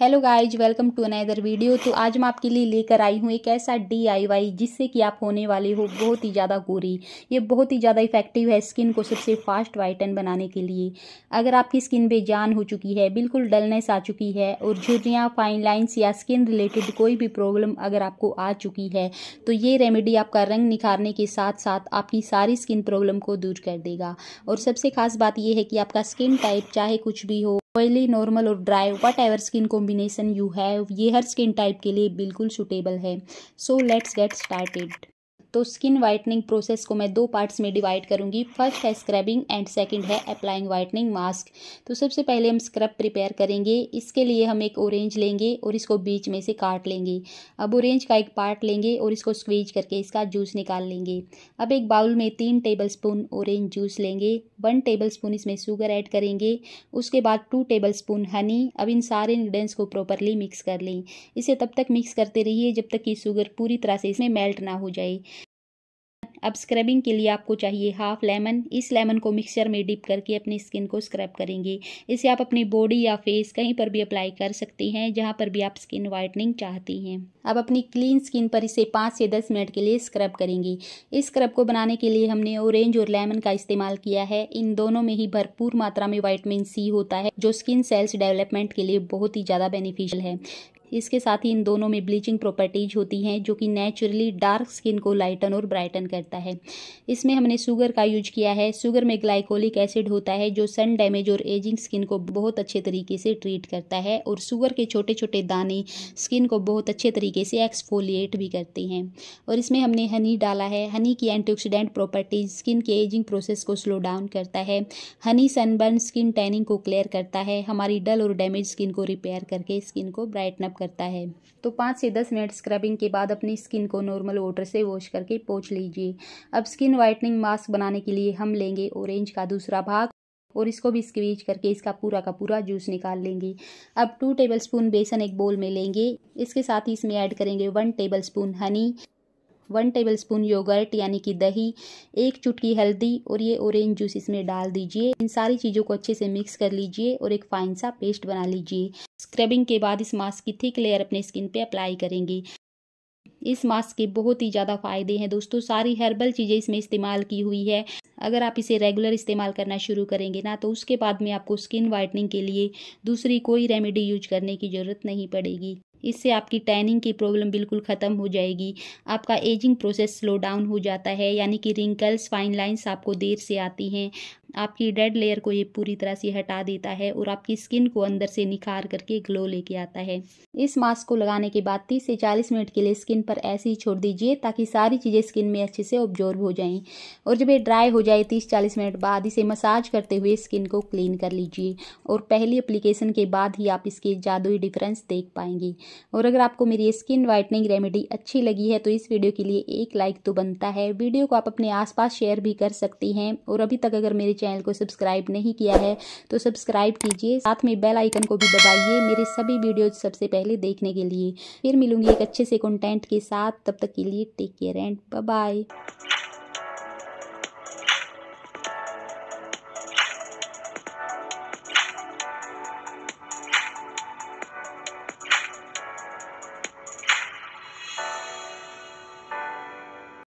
hello guys welcome to another video तो आज मैं आपके लिए लेकर आई हूँ एक ऐसा डीआईवाई जिससे कि आप होने वाले हो बहुत ही ज़्यादा गोरी ये बहुत ही ज़्यादा इफेक्टिव है स्किन को सबसे फास्ट वाइटन बनाने के लिए अगर आपकी स्किन बेजान हो चुकी है बिल्कुल डलनेस आ चुकी है और झुरियाँ फाइन लाइन्स या स्किन रिलेटेड कोई भी प्रॉब्लम अगर आपको आ चुकी है तो ये रेमेडी आपका रंग निखारने के साथ साथ आपकी सारी स्किन प्रॉब्लम को दूर कर देगा और सबसे खास बात यह है कि आपका स्किन टाइप चाहे कुछ भी हो ऑयली नॉर्मल और dry whatever skin combination you have ये हर स्किन टाइप के लिए बिल्कुल सुटेबल है सो लेट्स गेट स्टार्टेड तो स्किन वाइटनिंग प्रोसेस को मैं दो पार्ट्स में डिवाइड करूंगी फर्स्ट है स्क्रबिंग एंड सेकेंड है अप्लाइंग वाइटनिंग मास्क तो सबसे पहले हम स्क्रब प्रिपेयर करेंगे इसके लिए हम एक ऑरेंज लेंगे और इसको बीच में से काट लेंगे अब ऑरेंज का एक पार्ट लेंगे और इसको स्क्वीज करके इसका जूस निकाल लेंगे अब एक बाउल में तीन टेबल स्पून ऑरेंज जूस लेंगे वन टेबल स्पून इसमें शुगर ऐड करेंगे उसके बाद टू टेबल स्पून हनी अब इन सारे इंग्रेडिएंट्स को प्रॉपरली मिक्स कर लें इसे तब तक मिक्स करते रहिए जब तक कि शुगर पूरी तरह से इसमें मेल्ट ना हो जाए अब स्क्रबिंग के लिए आपको चाहिए हाफ लेमन इस लेमन को मिक्सचर में डिप करके अपनी स्किन को स्क्रब करेंगे इसे आप अपनी बॉडी या फेस कहीं पर भी अप्लाई कर सकते हैं जहाँ पर भी आप स्किन वाइटनिंग चाहते हैं अब अपनी क्लीन स्किन पर इसे पाँच से दस मिनट के लिए स्क्रब करेंगे इस स्क्रब को बनाने के लिए हमने ऑरेंज और लेमन का इस्तेमाल किया है इन दोनों में ही भरपूर मात्रा में वाइटमिन सी होता है जो स्किन सेल्स डेवलपमेंट के लिए बहुत ही ज़्यादा बेनिफिशियल है इसके साथ ही इन दोनों में ब्लीचिंग प्रॉपर्टीज होती हैं जो कि नेचुरली डार्क स्किन को लाइटन और ब्राइटन करता है इसमें हमने शुगर का यूज किया है शुगर में ग्लाइकोलिक एसिड होता है जो सन डैमेज और एजिंग स्किन को बहुत अच्छे तरीके से ट्रीट करता है और शुगर के छोटे छोटे दाने स्किन को बहुत अच्छे तरीके से एक्सफोलिएट भी करते हैं और इसमें हमने हनी डाला है हनी की एंटीऑक्सीडेंट प्रॉपर्टीज स्किन के एजिंग प्रोसेस को स्लो डाउन करता है हनी सनबर्न स्किन टैनिंग को क्लियर करता है हमारी डल और डैमेज स्किन को रिपेयर करके स्किन को ब्राइटनअप कर करता है तो पाँच से दस मिनट स्क्रबिंग के बाद अपनी स्किन को नॉर्मल वाटर से वॉश करके पोछ लीजिए अब स्किन वाइटनिंग मास्क बनाने के लिए हम लेंगे ऑरेंज का दूसरा भाग और इसको भी स्क्वीज करके इसका पूरा का पूरा जूस निकाल लेंगे अब टू टेबलस्पून बेसन एक बोल में लेंगे इसके साथ ही इसमें ऐड करेंगे one tablespoon honey one tablespoon yoghurt यानी कि दही एक चुटकी हल्दी और ये ऑरेंज जूस इसमें डाल दीजिए इन सारी चीज़ों को अच्छे से मिक्स कर लीजिए और एक फाइन सा पेस्ट बना लीजिए स्क्रबिंग के बाद इस मास्क की थिक लेयर अपने स्किन पे अप्लाई करेंगे इस मास्क के बहुत ही ज़्यादा फ़ायदे हैं दोस्तों सारी हर्बल चीज़ें इसमें इस्तेमाल की हुई है अगर आप इसे रेगुलर इस्तेमाल करना शुरू करेंगे ना तो उसके बाद में आपको स्किन वाइटनिंग के लिए दूसरी कोई रेमेडी यूज करने की ज़रूरत नहीं पड़ेगी इससे आपकी टैनिंग की प्रॉब्लम बिल्कुल ख़त्म हो जाएगी आपका एजिंग प्रोसेस स्लो डाउन हो जाता है यानी कि रिंकल्स फाइन लाइन्स आपको देर से आती हैं आपकी डेड लेयर को ये पूरी तरह से हटा देता है और आपकी स्किन को अंदर से निखार करके ग्लो लेके आता है इस मास्क को लगाने के बाद तीस से चालीस मिनट के लिए स्किन पर ऐसे ही छोड़ दीजिए ताकि सारी चीज़ें स्किन में अच्छे से ऑब्जॉर्व हो जाएं और जब ये ड्राई हो जाए तीस चालीस मिनट बाद इसे मसाज करते हुए स्किन को क्लीन कर लीजिए और पहली अप्लीकेशन के बाद ही आप इसके जादुई डिफरेंस देख पाएंगी और अगर आपको मेरी स्किन वाइटनिंग रेमेडी अच्छी लगी है तो इस वीडियो के लिए एक लाइक तो बनता है वीडियो को आप अपने आसपास शेयर भी कर सकती हैं और अभी तक अगर मेरे चैनल को सब्सक्राइब नहीं किया है तो सब्सक्राइब कीजिए साथ में बेल आइकन को भी दबाइए मेरे सभी वीडियोज सबसे पहले देखने के लिए फिर मिलूंगी एक अच्छे से कंटेंट के साथ तब तक के लिए टेक केयर एंड बाय